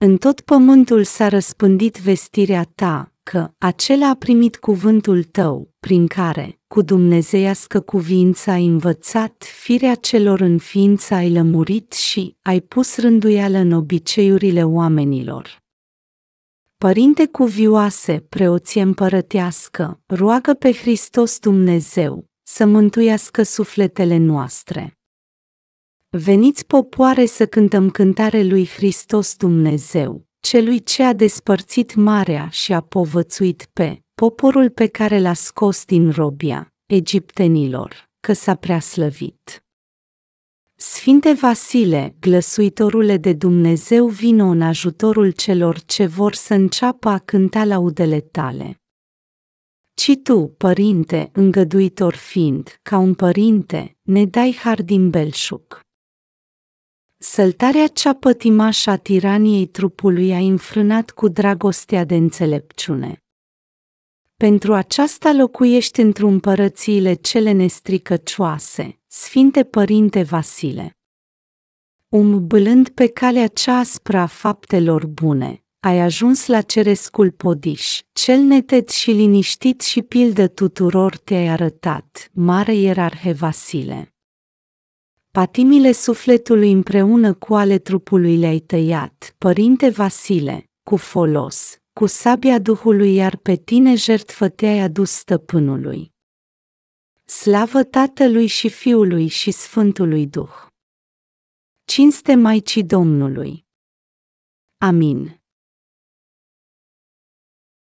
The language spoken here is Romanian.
În tot pământul s-a răspândit vestirea ta, că acela a primit cuvântul tău, prin care, cu dumnezeiască cuvință ai învățat firea celor în ființă ai lămurit și ai pus rânduială în obiceiurile oamenilor. Părinte cuvioase, preoție împărătească, roagă pe Hristos Dumnezeu să mântuiască sufletele noastre. Veniți popoare să cântăm cântare lui Hristos Dumnezeu, celui ce a despărțit marea și a povățuit pe poporul pe care l-a scos din robia egiptenilor, că s-a prea slăvit. Sfinte Vasile, glăsuitorule de Dumnezeu, vină în ajutorul celor ce vor să înceapă a cânta laudele tale. Ci tu, părinte, îngăduitor fiind, ca un părinte, ne dai har din belșug. Săltarea cea pătimașă a tiraniei trupului a înfrânat cu dragostea de înțelepciune. Pentru aceasta locuiești într un părățiile cele nestricăcioase, Sfinte Părinte Vasile. Umblând pe calea cea aspră a faptelor bune, ai ajuns la cerescul podiș, cel neted și liniștit și pildă tuturor te-ai arătat, mare ierarhe Vasile. Patimile sufletului împreună cu ale trupului le-ai tăiat, Părinte Vasile, cu folos, cu sabia Duhului iar pe tine jertfă te-ai adus stăpânului. Slavă Tatălui și Fiului și Sfântului Duh! Cinste Maicii Domnului! Amin.